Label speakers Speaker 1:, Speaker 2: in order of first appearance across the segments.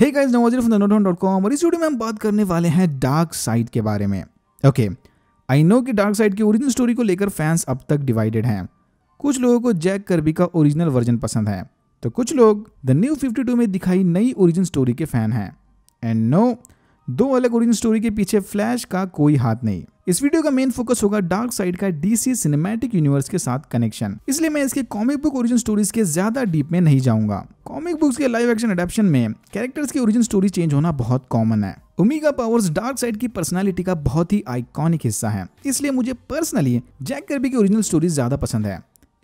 Speaker 1: hey guys Nawazir from the dot com और इस video में हम बात करने वाले हैं डार्क साइड के बारे में ओके आई नो कि डार्क साइड की ओरिजिनल स्टोरी को लेकर फैंस अब तक डिवाइडेड हैं कुछ लोगों को जैक कर्बी का ओरिजिनल वर्जन पसंद है तो कुछ लोग द न्यू 52 में दिखाई नई ओरिजिन स्टोरी के फैन हैं एंड नो दो अलग ओरिजिन स्टोरी के पीछे फ्लैश का कोई हाथ नहीं इस वीडियो का मेन फोकस होगा डार्क साइड का डीसी सिनेमैटिक यूनिवर्स के साथ कनेक्शन इसलिए मैं इसके कॉमिक बुक ओरिजिन स्टोरीज के ज्यादा डीप में नहीं जाऊंगा कॉमिक बुक्स के लाइव एक्शन एडेप्शन में कैरेक्टर्स की ओरिजिन स्टोरी चेंज होना बहुत कॉमन है ओमेगा पावर्स डार्क साइड की पर्सनालिटी का बहुत ही आइकॉनिक हिस्सा है इसलिए मुझे पर्सनली जैक कर्बी की ओरिजिनल स्टोरी ज्यादा पसंद है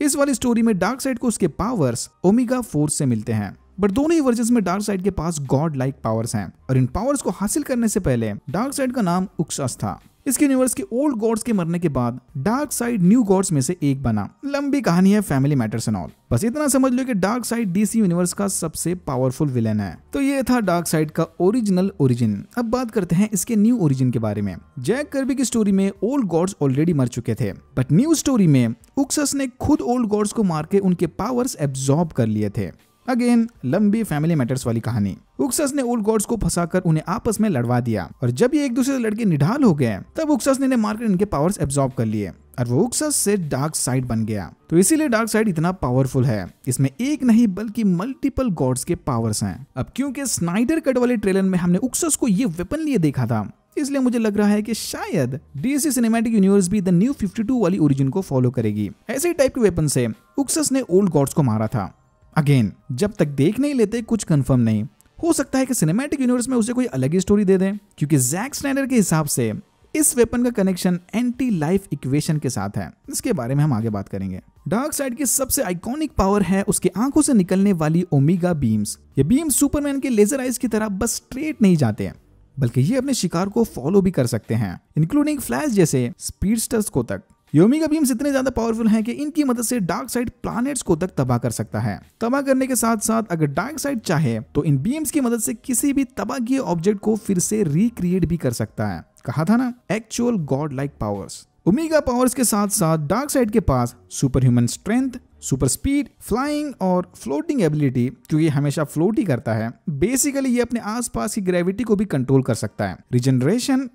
Speaker 1: इस वाली स्टोरी में डार्क साइड को उसके पावर्स ओमेगा फोर्स से मिलते हैं बट दोनों ही वर्जन में डार्क साइड के पास गॉड लाइक पावर्स हैं और इन पावर्स को हासिल करने से पहले डार्क साइड का नाम उक्सास था इस यूनिवर्स के ओल्ड गॉड्स के मरने के बाद डार्क साइड न्यू गॉड्स में से एक बना लंबी कहानी है फैमिली मैटर्स एंड ऑल बस इतना समझ लो कि डार्क साइड डीसी यूनिवर्स का सबसे पावरफुल विलेन है तो ये था डार्क साइड का ओरिजिनल ओरिजिन अब बात करते हैं इसके न्यू ओरिजिन के बारे में जैक कर्बी की स्टोरी में ओल्ड गॉड्स ऑलरेडी मर चुके थे बट न्यू स्टोरी में उक्सस ने खुद ओल्ड गॉड्स को मार के उनके पावर्स एब्जॉर्ब कर लिए थे अगेन लंबी फैमिली मैटर्स वाली कहानी उक्सस ने ओल्ड गॉड्स को फंसाकर उन्हें आपस में लड़वा दिया और जब ये एक दूसरे से लड़के निढाल हो गए तब उक्सस ने मारकर इनके पावर्स एब्जॉर्ब कर लिए और वो उक्सस से डार्क साइड बन गया तो इसीलिए डार्क साइड इतना पावरफुल है इसमें एक नहीं बल्कि मल्टीपल गॉड्स के पावर्स हैं अब क्योंकि स्नाइडर कट वाले ट्रेलर में हमने उक्सस को ये वेपन लिए देखा था इसलिए मुझे लग रहा है कि शायद डीसी सिनेमैटिक यूनिवर्स भी द न्यू 52 वाली ओरिजिन को फॉलो करेगी ऐसे टाइप के वेपन से उक्सस ने ओल्ड गॉड्स को मारा था अगेन जब तक देख नहीं लेते कुछ कंफर्म नहीं हो सकता है कि सिनेमैटिक यूनिवर्स में उसे कोई अलग ही स्टोरी दे दें क्योंकि जैक स्नाइडर के हिसाब से इस वेपन का कनेक्शन एंटी लाइफ इक्वेशन के साथ है इसके बारे में हम आगे बात करेंगे डार्क साइड की सबसे आइकॉनिक पावर है उसकी आंखों से निकलने वाली ओमेगा बीम्स ये बीम्स सुपरमैन के लेजर आइज की तरह बस स्ट्रेट नहीं जाते बल्कि ये अपने शिकार को फॉलो भी कर सकते हैं इंक्लूडिंग फ्लैश जैसे स्पीडस्टर्स को तक योमिगा बीम्स इतने ज्यादा पावरफुल हैं कि इनकी मदद से डार्क साइड प्लैनेट्स को तक तबाह कर सकता है तबाह करने के साथ साथ अगर डार्क साइड चाहे तो इन बीम्स की मदद से किसी भी तबाह किए ऑब्जेक्ट को फिर से रिक्रिएट भी कर सकता है कहा था ना actual god like powers omega powers के साथ साथ डार्क साइड के पास super human strength super speed flying और फ्लोटिंग एबिलिटी क्योंकि हमेशा फ्लोट ही करता है बेसिकली ये अपने आसपास की ग्रेविटी को भी कंट्रोल कर सकता है रिजनरेशन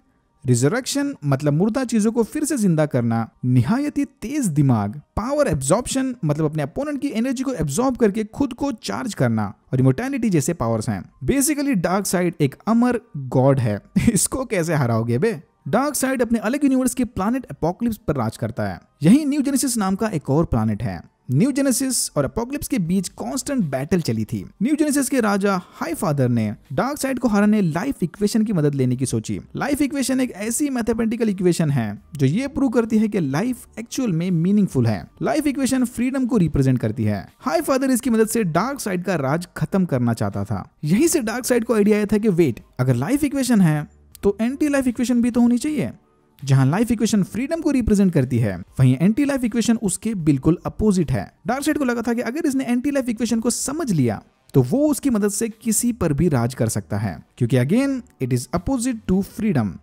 Speaker 1: रिजर्वेक्शन मतलब मुर्दा चीजों को फिर से जिंदा करना निहायत ही तेज दिमाग पावर एब्जॉर्प्शन मतलब अपने अपोनेंट की एनर्जी को एब्जॉर्ब करके खुद को चार्ज करना और इमोटैलिटी जैसे पावर्स हैं बेसिकली डार्क साइड एक अमर गॉड है इसको कैसे हराओगे बे डार्क साइड अपने अलग यूनिवर्स के प्लानट अपोकलिप्स पर राज करता है यही न्यू जेनेसिस नाम का एक और प्लानट है न्यू जेनेसिस और अपोक्लिप्स के बीच कांस्टेंट बैटल चली थी न्यू जेनेसिस के राजा हाई फादर ने डार्क साइड को हराने लाइफ इक्वेशन की मदद लेने की सोची लाइफ इक्वेशन एक ऐसी मैथमेटिकल इक्वेशन है जो ये प्रूव करती है कि लाइफ एक्चुअल में मीनिंगफुल है लाइफ इक्वेशन फ्रीडम को रिप्रेजेंट करती है हाई फादर इसकी मदद से डार्क साइड का राज खत्म करना चाहता था यही से डार्क साइड को आइडिया आया था कि वेट अगर लाइफ इक्वेशन है तो एंटी लाइफ इक्वेशन भी तो होनी चाहिए जहां लाइफ इक्वेशन फ्रीडम को रिप्रेजेंट करती है वहीं एंटी लाइफ इक्वेशन उसके बिल्कुल अपोजिट है डार्क साइड को लगा था कि अगर इसने एंटी लाइफ इक्वेशन को समझ लिया तो वो उसकी मदद से किसी पर भी राज कर सकता है क्योंकि again it is opposite to freedom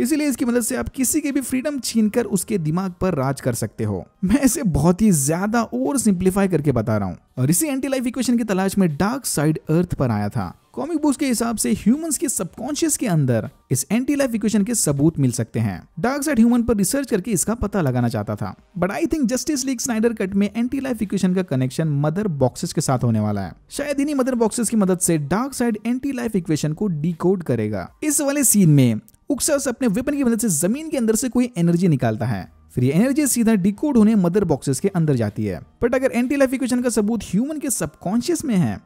Speaker 1: इसीलिए इसकी मदद से आप किसी के भी फ्रीडम छीन कर उसके दिमाग पर राज कर सकते हो मैं इसे बहुत ही ज्यादा ओवर सिंप्लीफाई करके बता रहा हूँ और इसी एंटी लाइफ इक्वेशन की तलाश में डार्क साइड अर्थ पर आया था कॉमिक बुक्स के हिसाब से ह्यूमंस के सबकॉन्शियस के अंदर इस एंटी लाइफ इक्वेशन के सबूत मिल सकते हैं डार्क साइड ह्यूमन पर रिसर्च करके इसका पता लगाना चाहता था but I think Justice League Snyder cut में एंटी लाइफ इक्वेशन का कनेक्शन मदर बॉक्सेस के साथ होने वाला है शायद इन्हीं मदर बॉक्सेस की मदद से dark side anti life equation को डी करेगा इस वाले सीन में उक्सस अपने वेपन की मदद से जमीन के अंदर से कोई एनर्जी निकालता है फिर ये एनर्जी सीधा डिकोड होने मदर बॉक्सेस के अंदर जाती है बट अगर एंटी लाइफ इक्वेशन का सबूत ह्यूमन के सबकॉन्शियस में है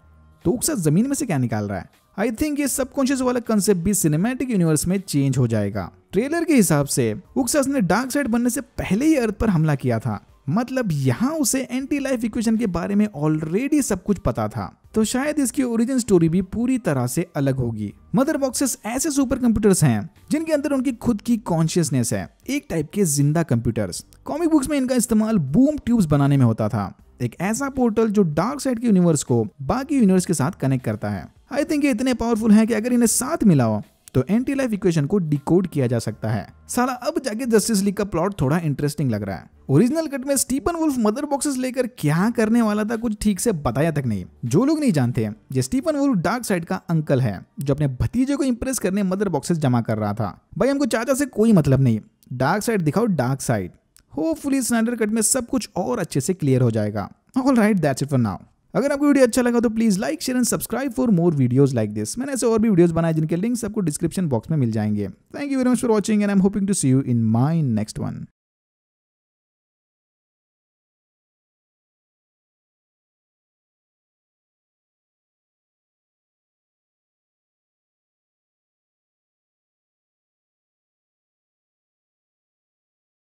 Speaker 1: तो उक्सस जमीन में से क्या निकाल रहा है आई थिंक ये सबकॉन्शियस वाला कंसेप्ट भी सिनेमैटिक यूनिवर्स में चेंज हो जाएगा ट्रेलर के हिसाब से उक्सस ने डार्क साइड बनने से पहले ही अर्थ पर हमला किया था मतलब यहाँ उसे एंटी लाइफ इक्वेशन के बारे में ऑलरेडी सब कुछ पता था तो शायद इसकी ओरिजिन स्टोरी भी पूरी तरह से अलग होगी मदर बॉक्सेस ऐसे सुपर कंप्यूटर्स हैं जिनके अंदर उनकी खुद की कॉन्शियसनेस है एक टाइप के जिंदा कंप्यूटर्स कॉमिक बुक्स में इनका इस्तेमाल बूम ट्यूब्स बनाने में होता था एक ऐसा पोर्टल जो डार्क साइड के यूनिवर्स को बाकी यूनिवर्स के साथ कनेक्ट करता है आई थिंक ये इतने पावरफुल हैं कि अगर इन्हें साथ मिलाओ तो एंटी लाइफ इक्वेशन को डिकोड किया जा सकता है साला अब जाके जस्टिस लीग का प्लॉट थोड़ा इंटरेस्टिंग लग रहा है ओरिजिनल कट में स्टीपन वुल्फ मदर बॉक्सेस लेकर क्या करने वाला था कुछ ठीक से बताया तक नहीं जो लोग नहीं जानते ये स्टीफन वुल्फ डार्क साइड का अंकल है जो अपने भतीजे को इम्प्रेस करने मदर बॉक्सेस जमा कर रहा था भाई हमको चाचा से कोई मतलब नहीं डार्क साइड दिखाओ dark side hopefully Snyder cut में सब कुछ और अच्छे से क्लियर हो जाएगा all right that's it for now अगर आपको वीडियो अच्छा लगा तो please like share and subscribe for more videos like this मैंने ऐसे और भी वीडियोस बनाए जिनके लिंक्स आपको डिस्क्रिप्शन बॉक्स में मिल जाएंगे thank you very much for watching and I am hoping to see you in my next one